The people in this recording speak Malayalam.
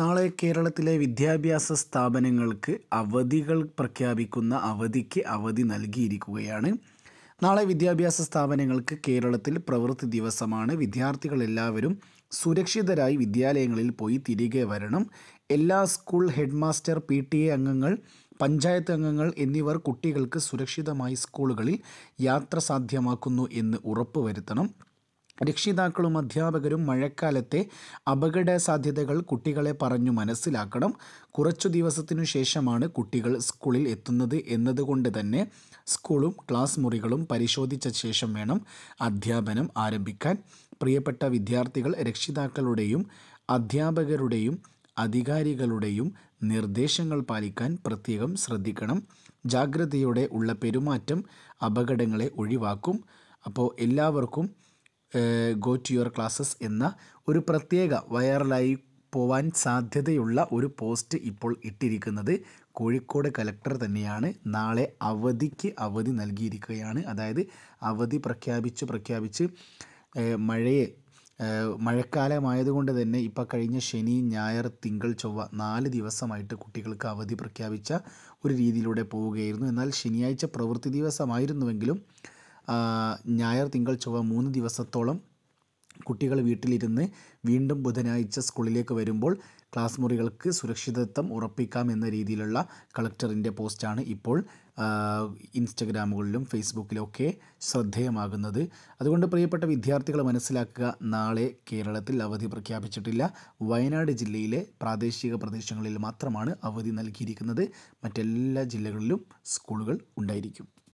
നാളെ കേരളത്തിലെ വിദ്യാഭ്യാസ സ്ഥാപനങ്ങൾക്ക് അവധികൾ പ്രഖ്യാപിക്കുന്ന അവധിക്ക് അവധി നൽകിയിരിക്കുകയാണ് നാളെ വിദ്യാഭ്യാസ സ്ഥാപനങ്ങൾക്ക് കേരളത്തിൽ പ്രവൃത്തി ദിവസമാണ് വിദ്യാർത്ഥികൾ എല്ലാവരും സുരക്ഷിതരായി വിദ്യാലയങ്ങളിൽ പോയി തിരികെ വരണം എല്ലാ school headmaster P T A അംഗങ്ങൾ പഞ്ചായത്ത് അംഗങ്ങൾ എന്നിവർ കുട്ടികൾക്ക് സുരക്ഷിതമായി സ്കൂളുകളിൽ യാത്ര സാധ്യമാക്കുന്നു എന്ന് ഉറപ്പുവരുത്തണം രക്ഷിതാക്കളും അധ്യാപകരും മഴക്കാലത്തെ അപകട സാധ്യതകൾ കുട്ടികളെ പറഞ്ഞു മനസ്സിലാക്കണം കുറച്ചു ദിവസത്തിനു ശേഷമാണ് കുട്ടികൾ സ്കൂളിൽ എത്തുന്നത് എന്നതുകൊണ്ട് തന്നെ സ്കൂളും ക്ലാസ് മുറികളും പരിശോധിച്ച ശേഷം വേണം അധ്യാപനം ആരംഭിക്കാൻ പ്രിയപ്പെട്ട വിദ്യാർത്ഥികൾ രക്ഷിതാക്കളുടെയും അധ്യാപകരുടെയും അധികാരികളുടെയും നിർദ്ദേശങ്ങൾ പാലിക്കാൻ പ്രത്യേകം ശ്രദ്ധിക്കണം ജാഗ്രതയോടെ ഉള്ള പെരുമാറ്റം അപകടങ്ങളെ ഒഴിവാക്കും അപ്പോൾ എല്ലാവർക്കും ഗോ ടു യുവർ ക്ലാസ്സസ് എന്ന ഒരു പ്രത്യേക വൈറലായി പോവാൻ സാധ്യതയുള്ള ഒരു പോസ്റ്റ് ഇപ്പോൾ ഇട്ടിരിക്കുന്നത് കോഴിക്കോട് കലക്ടർ തന്നെയാണ് നാളെ അവധിക്ക് അവധി നൽകിയിരിക്കുകയാണ് അതായത് അവധി പ്രഖ്യാപിച്ച് പ്രഖ്യാപിച്ച് മഴയെ മഴക്കാലമായതുകൊണ്ട് തന്നെ ഇപ്പോൾ കഴിഞ്ഞ ശനി ഞായർ തിങ്കൾ ചൊവ്വ നാല് ദിവസമായിട്ട് കുട്ടികൾക്ക് അവധി പ്രഖ്യാപിച്ച ഒരു രീതിയിലൂടെ പോവുകയായിരുന്നു എന്നാൽ ശനിയാഴ്ച പ്രവൃത്തി ദിവസമായിരുന്നുവെങ്കിലും ഞായർ തിങ്കൾ ചൊവ്വ മൂന്ന് ദിവസത്തോളം കുട്ടികൾ വീട്ടിലിരുന്ന് വീണ്ടും ബുധനാഴ്ച സ്കൂളിലേക്ക് വരുമ്പോൾ ക്ലാസ് മുറികൾക്ക് സുരക്ഷിതത്വം ഉറപ്പിക്കാം എന്ന രീതിയിലുള്ള കളക്ടറിൻ്റെ പോസ്റ്റാണ് ഇപ്പോൾ ഇൻസ്റ്റഗ്രാമുകളിലും ഫേസ്ബുക്കിലൊക്കെ ശ്രദ്ധേയമാകുന്നത് അതുകൊണ്ട് പ്രിയപ്പെട്ട വിദ്യാർത്ഥികൾ മനസ്സിലാക്കുക നാളെ കേരളത്തിൽ അവധി പ്രഖ്യാപിച്ചിട്ടില്ല വയനാട് ജില്ലയിലെ പ്രാദേശിക പ്രദേശങ്ങളിൽ മാത്രമാണ് അവധി നൽകിയിരിക്കുന്നത് മറ്റെല്ലാ ജില്ലകളിലും സ്കൂളുകൾ ഉണ്ടായിരിക്കും